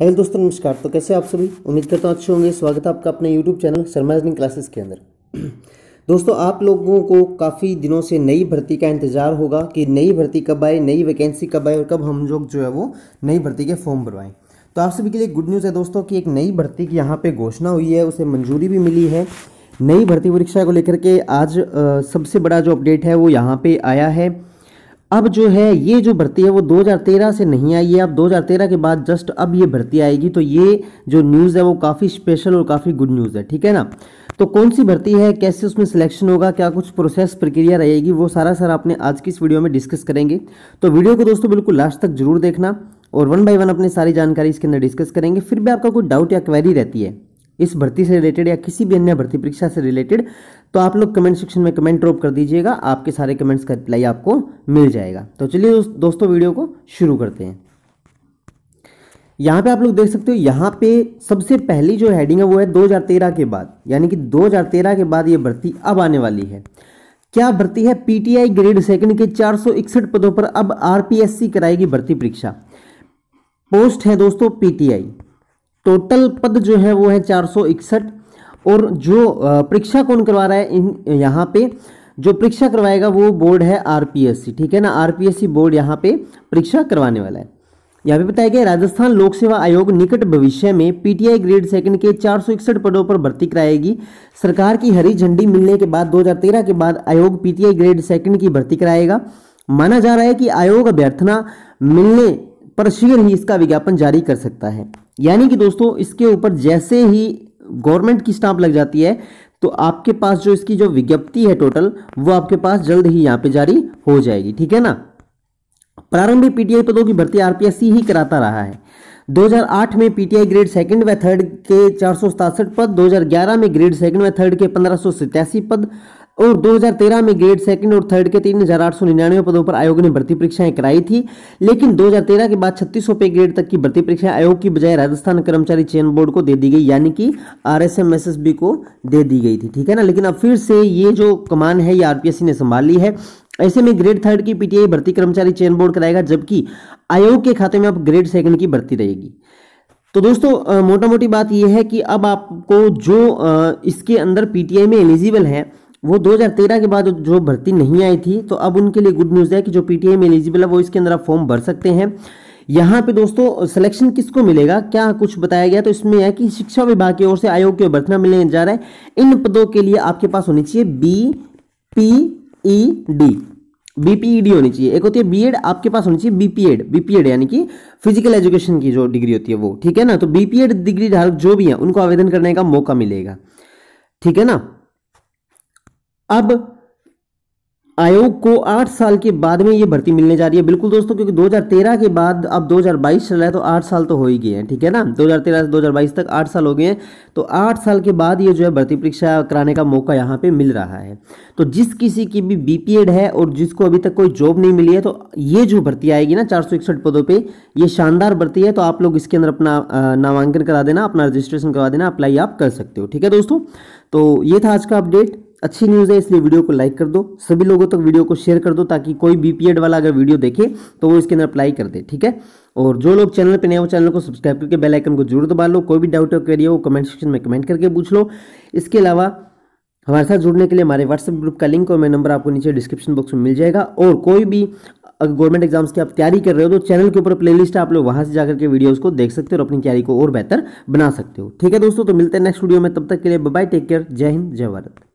hello दोस्तों नमस्कार तो कैसे आप सभी उम्मीद करता हूँ अच्छे होंगे स्वागत है आपका अपने यूट्यूब चैनल शर्मा क्लासेस के अंदर दोस्तों आप लोगों को काफ़ी दिनों से नई भर्ती का इंतजार होगा कि नई भर्ती कब आए नई वैकेंसी कब आए और कब हम लोग जो है वो नई भर्ती के फॉर्म भरवाएं तो आप सभी के लिए गुड न्यूज़ है दोस्तों कि एक नई भर्ती की यहाँ पर घोषणा हुई है उसे मंजूरी भी मिली है नई भर्ती परीक्षा को लेकर के आज सबसे बड़ा जो अपडेट है वो यहाँ पर आया है अब जो है ये जो भर्ती है वो 2013 से नहीं आई है अब 2013 के बाद जस्ट अब ये भर्ती आएगी तो ये जो न्यूज़ है वो काफ़ी स्पेशल और काफ़ी गुड न्यूज़ है ठीक है ना तो कौन सी भर्ती है कैसे उसमें सिलेक्शन होगा क्या कुछ प्रोसेस प्रक्रिया रहेगी वो सारा सारा आपने आज की इस वीडियो में डिस्कस करेंगे तो वीडियो को दोस्तों बिल्कुल लास्ट तक जरूर देखना और वन बाय वन अपने सारी जानकारी इसके अंदर डिस्कस करेंगे फिर भी आपका कोई डाउट या क्वेरी रहती है इस भर्ती से रिलेटेड या किसी भी अन्य भर्ती परीक्षा से रिलेटेड तो आप लोग कमेंट सेक्शन में कमेंट ड्रॉप कर दीजिएगा आपके सारे कमेंट्स का रिप्लाई आपको मिल जाएगा तो चलिए दोस्तों वीडियो को शुरू करते हैं यहाँ पे आप लोग देख सकते हो यहाँ पे सबसे पहली जो हेडिंग है वो है 2013 के बाद यानी कि 2013 के बाद ये भर्ती अब आने वाली है क्या भर्ती है पीटीआई ग्रेड सेकंड के चार पदों पर अब आरपीएससी कराएगी भर्ती परीक्षा पोस्ट है दोस्तों पीटीआई टोटल पद जो है वो है चार और जो परीक्षा कौन करवा रहा है इन यहाँ पे जो परीक्षा करवाएगा वो बोर्ड है आरपीएससी ठीक है ना आरपीएससी बोर्ड यहाँ पे परीक्षा करवाने वाला है यहाँ पे बताया गया राजस्थान लोक सेवा आयोग निकट भविष्य में पीटीआई ग्रेड सेकंड के चार पदों पर भर्ती कराएगी सरकार की हरी झंडी मिलने के बाद 2013 के बाद आयोग पीटीआई ग्रेड सेकंड की भर्ती कराएगा माना जा रहा है कि आयोग अभ्यर्थना मिलने पर शीघ्र ही इसका विज्ञापन जारी कर सकता है यानी कि दोस्तों इसके ऊपर जैसे ही गवर्नमेंट की स्टाम्प लग जाती है तो आपके पास जो इसकी जो विज्ञप्ति है टोटल वो आपके पास जल्द ही यहाँ पे जारी हो जाएगी ठीक है ना प्रारंभिक पीटीआई पदों की भर्ती आरपीएससी ही कराता रहा है 2008 में पीटीआई ग्रेड सेकंड व थर्ड के चार पद 2011 में ग्रेड सेकंड व थर्ड के पंद्रह पद और 2013 में ग्रेड सेकंड और थर्ड के तीन हजार आठ सौ निन्यानवे पदों पर आयोग ने भर्ती परीक्षाएं कराई थी लेकिन 2013 के बाद छत्तीस सौ पे ग्रेड तक की भर्ती परीक्षाएं आयोग की बजाय राजस्थान कर्मचारी चयन बोर्ड को दे दी गई यानी कि आर एस को दे दी गई थी ठीक है ना लेकिन अब फिर से ये जो कमान है ये आरपीएससी ने संभाल ली है ऐसे में ग्रेड थर्ड की पीटीआई भर्ती कर्मचारी चयन बोर्ड कराएगा जबकि आयोग के खाते में अब ग्रेड सेकंड की भर्ती रहेगी तो दोस्तों मोटा मोटी बात यह है कि अब आपको जो इसके अंदर पीटीआई में एलिजिबल है वो 2013 के बाद जो भर्ती नहीं आई थी तो अब उनके लिए गुड न्यूज़ है कि जो पीटीआई में एलिजिबल है वो इसके अंदर आप फॉर्म भर सकते हैं यहाँ पे दोस्तों सिलेक्शन किसको मिलेगा क्या कुछ बताया गया तो इसमें है कि शिक्षा विभाग की ओर से आयोग के भर्तना मिलने जा रहा है इन पदों के लिए आपके पास होनी चाहिए B P E D BPEd होनी चाहिए एक होती है बीएड आपके पास होनी चाहिए बीपीएड बीपीएड यानी कि फिजिकल एजुकेशन की जो डिग्री होती है वो ठीक है ना तो बीपीएड डिग्री धारक जो भी है उनको आवेदन करने का मौका मिलेगा ठीक है ना अब आयोग को आठ साल के बाद में ये भर्ती मिलने जा रही है बिल्कुल दोस्तों क्योंकि 2013 के बाद अब 2022 चल रहा है तो आठ साल तो हो ही गए हैं ठीक है ना 2013 से 2022 तक आठ साल हो गए हैं तो आठ साल के बाद ये जो है भर्ती परीक्षा कराने का मौका यहाँ पे मिल रहा है तो जिस किसी की भी बी है और जिसको अभी तक कोई जॉब नहीं मिली है तो ये जो भर्ती आएगी ना चार पदों पर ये शानदार भर्ती है तो आप लोग इसके अंदर अपना नामांकन करा देना अपना रजिस्ट्रेशन करवा देना अप्लाई आप कर सकते हो ठीक है दोस्तों तो ये था आज का अपडेट अच्छी न्यूज़ है इसलिए वीडियो को लाइक कर दो सभी लोगों तक वीडियो को शेयर कर दो ताकि कोई बीपीएड वाला अगर वीडियो देखे तो वो इसके अंदर अप्लाई कर दे ठीक है और जो लोग चैनल पर नए हो चैनल को सब्सक्राइब करके बेल आइकन को जरूर दबा लो कोई भी डाउट कर क्वेरी हो कमेंट सेक्शन में कमेंट करके पूछ लो इसके अलावा हमारे साथ जुड़ने के लिए हमारे व्हाट्सएप ग्रुप का लिंक और मेरा नंबर आपको नीचे डिस्क्रिप्शन बॉक्स में मिल जाएगा और कोई भी अगर गवर्नमेंट एग्जाम्स की आप तैयारी कर रहे हो तो चैनल के ऊपर प्लेलिस्ट है आप लोग वहाँ से जाकर के वीडियोस को देख सकते हो और अपनी तैयारी को और बेहतर बना सकते हो ठीक है दोस्तों तो मिलते हैं नेक्स्ट वीडियो में तब तक के लिए बाय टेक केयर जय हिंद जय भारत